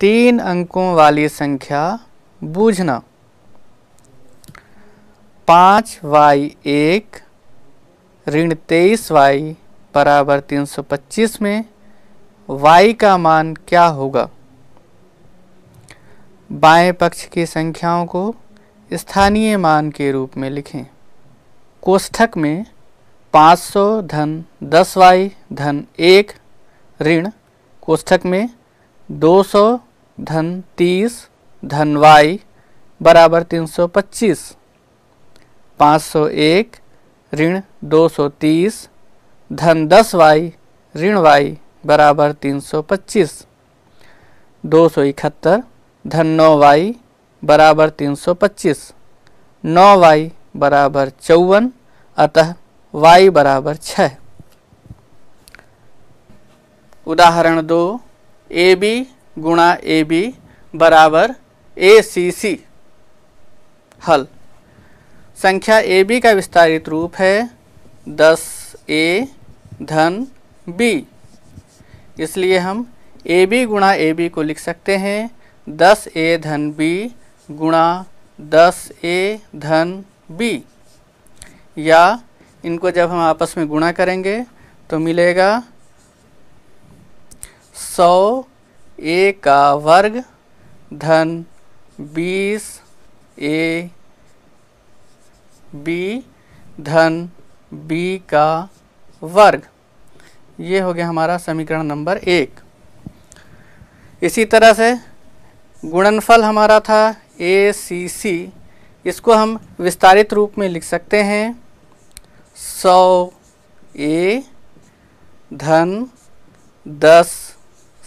तीन अंकों वाली संख्या बूझना पाँच वाई एक ऋण तेईस वाई बराबर तीन सौ पच्चीस में वाई का मान क्या होगा बाएं पक्ष की संख्याओं को स्थानीय मान के रूप में लिखें कोष्ठक में सौ धन दस वाई धन एक ऋण कोष्ठक में दो सौ धन तीस धन वाई बराबर तीन सौ पच्चीस पाँच सौ एक ऋण दो सौ तीस धन दस वाई ऋण वाई बराबर तीन सौ पच्चीस दो सौ इकहत्तर धन नौ वाई बराबर तीन सौ पच्चीस नौ वाई बराबर चौवन अतः वाई बराबर छ उदाहरण दो ए बी गुणा ए बी बराबर ए सी सी हल संख्या ए बी का विस्तारित रूप है दस ए धन बी इसलिए हम ए बी गुणा ए बी को लिख सकते हैं दस ए धन बी गुणा दस ए धन बी या इनको जब हम आपस में गुणा करेंगे तो मिलेगा सौ ए का वर्ग धन बीस ए बी धन बी का वर्ग ये हो गया हमारा समीकरण नंबर एक इसी तरह से गुणनफल हमारा था ए सी सी इसको हम विस्तारित रूप में लिख सकते हैं सौ ए धन दस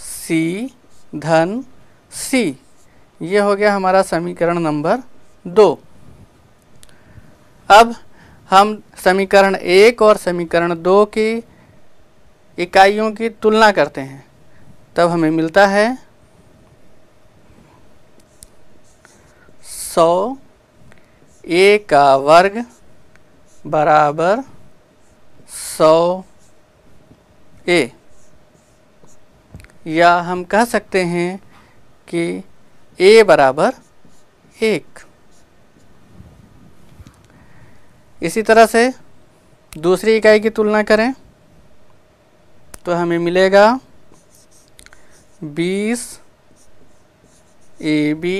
सी धन सी ये हो गया हमारा समीकरण नंबर दो अब हम समीकरण एक और समीकरण दो की इकाइयों की तुलना करते हैं तब हमें मिलता है सौ ए का वर्ग बराबर सौ ए या हम कह सकते हैं कि ए बराबर एक इसी तरह से दूसरी इकाई की तुलना करें तो हमें मिलेगा बीस ए बी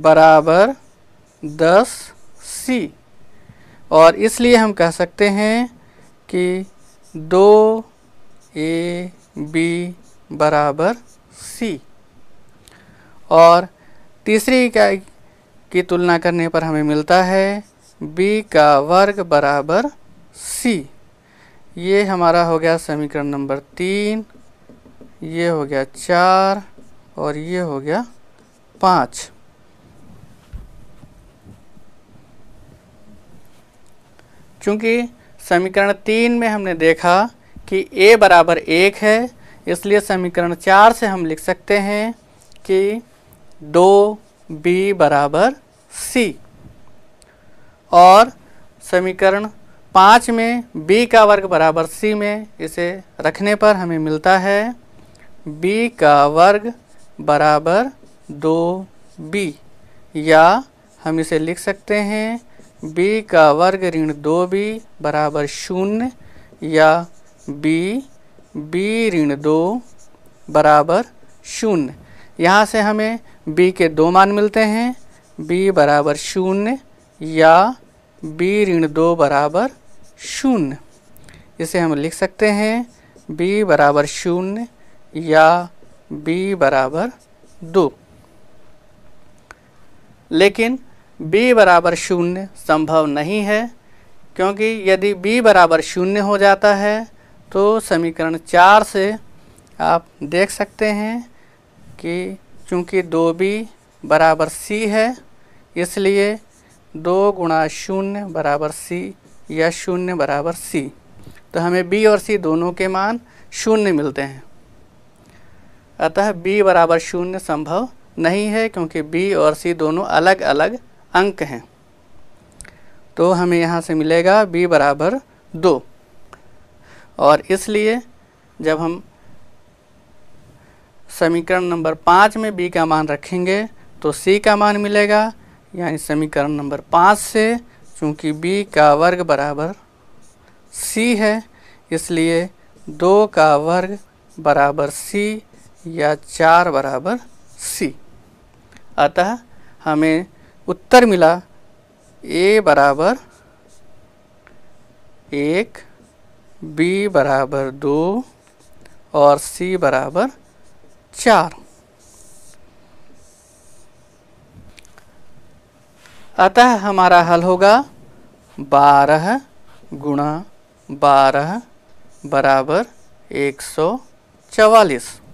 बराबर दस सी और इसलिए हम कह सकते हैं कि दो ए बी बराबर सी और तीसरी इकाई की तुलना करने पर हमें मिलता है b का वर्ग बराबर c ये हमारा हो गया समीकरण नंबर तीन ये हो गया चार और ये हो गया पाँच चूँकि समीकरण तीन में हमने देखा कि a बराबर एक है इसलिए समीकरण चार से हम लिख सकते हैं कि दो बी बराबर सी और समीकरण पाँच में b का वर्ग बराबर c में इसे रखने पर हमें मिलता है b का वर्ग बराबर दो बी या हम इसे लिख सकते हैं b का वर्ग ऋण दो बी बराबर शून्य या b बी ऋण दो बराबर शून्य यहाँ से हमें b के दो मान मिलते हैं b बराबर शून्य या b ऋण दो बराबर शून्य इसे हम लिख सकते हैं b बराबर शून्य या b बराबर दो लेकिन b बराबर शून्य संभव नहीं है क्योंकि यदि b बराबर शून्य हो जाता है तो समीकरण चार से आप देख सकते हैं कि चूँकि दो बी बराबर सी है इसलिए दो गुणा शून्य बराबर सी या शून्य बराबर सी तो हमें बी और सी दोनों के मान शून्य मिलते हैं अतः बी बराबर शून्य संभव नहीं है क्योंकि बी और सी दोनों अलग अलग अंक हैं तो हमें यहाँ से मिलेगा बी बराबर दो और इसलिए जब हम समीकरण नंबर पाँच में बी का मान रखेंगे तो सी का मान मिलेगा यानी समीकरण नंबर पाँच से चूँकि बी का वर्ग बराबर सी है इसलिए दो का वर्ग बराबर सी या चार बराबर सी अतः हमें उत्तर मिला ए बराबर एक बी बराबर दो और सी बराबर चार अतः हमारा हल होगा बारह गुणा बारह बराबर एक सौ चवालीस